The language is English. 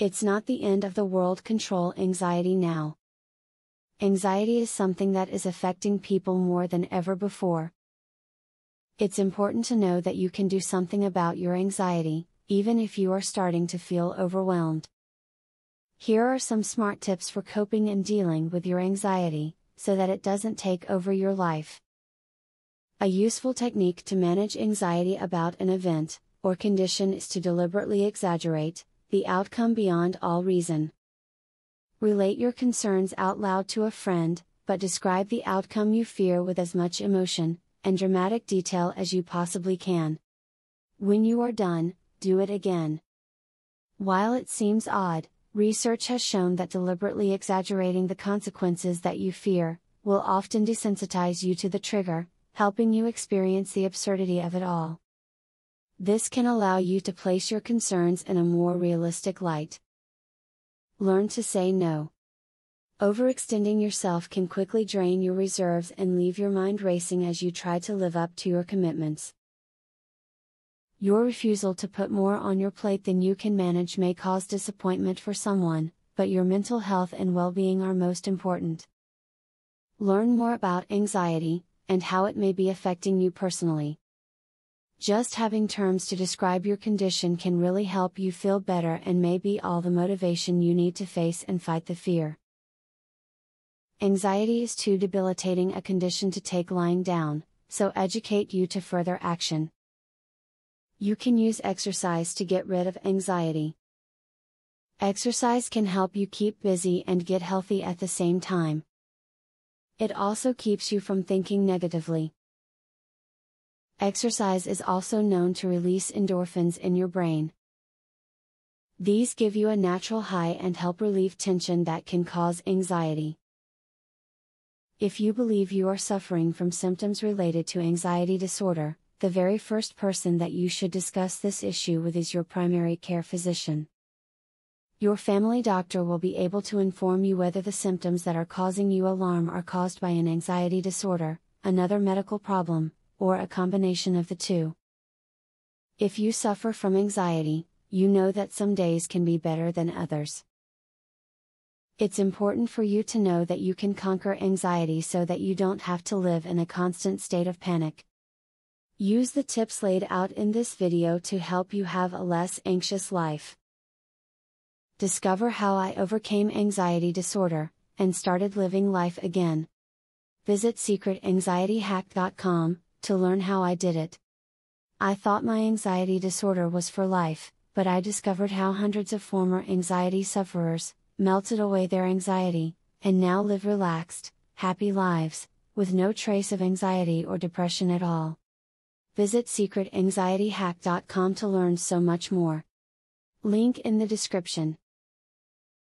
It's not the end of the world control anxiety now. Anxiety is something that is affecting people more than ever before. It's important to know that you can do something about your anxiety, even if you are starting to feel overwhelmed. Here are some smart tips for coping and dealing with your anxiety, so that it doesn't take over your life. A useful technique to manage anxiety about an event, or condition is to deliberately exaggerate, the outcome beyond all reason. Relate your concerns out loud to a friend, but describe the outcome you fear with as much emotion and dramatic detail as you possibly can. When you are done, do it again. While it seems odd, research has shown that deliberately exaggerating the consequences that you fear will often desensitize you to the trigger, helping you experience the absurdity of it all. This can allow you to place your concerns in a more realistic light. Learn to say no. Overextending yourself can quickly drain your reserves and leave your mind racing as you try to live up to your commitments. Your refusal to put more on your plate than you can manage may cause disappointment for someone, but your mental health and well being are most important. Learn more about anxiety and how it may be affecting you personally. Just having terms to describe your condition can really help you feel better and may be all the motivation you need to face and fight the fear. Anxiety is too debilitating a condition to take lying down, so educate you to further action. You can use exercise to get rid of anxiety. Exercise can help you keep busy and get healthy at the same time. It also keeps you from thinking negatively. Exercise is also known to release endorphins in your brain. These give you a natural high and help relieve tension that can cause anxiety. If you believe you are suffering from symptoms related to anxiety disorder, the very first person that you should discuss this issue with is your primary care physician. Your family doctor will be able to inform you whether the symptoms that are causing you alarm are caused by an anxiety disorder, another medical problem, or a combination of the two. If you suffer from anxiety, you know that some days can be better than others. It's important for you to know that you can conquer anxiety so that you don't have to live in a constant state of panic. Use the tips laid out in this video to help you have a less anxious life. Discover how I overcame anxiety disorder and started living life again. Visit secretanxietyhack.com to learn how I did it. I thought my anxiety disorder was for life, but I discovered how hundreds of former anxiety sufferers melted away their anxiety, and now live relaxed, happy lives, with no trace of anxiety or depression at all. Visit secretanxietyhack.com to learn so much more. Link in the description.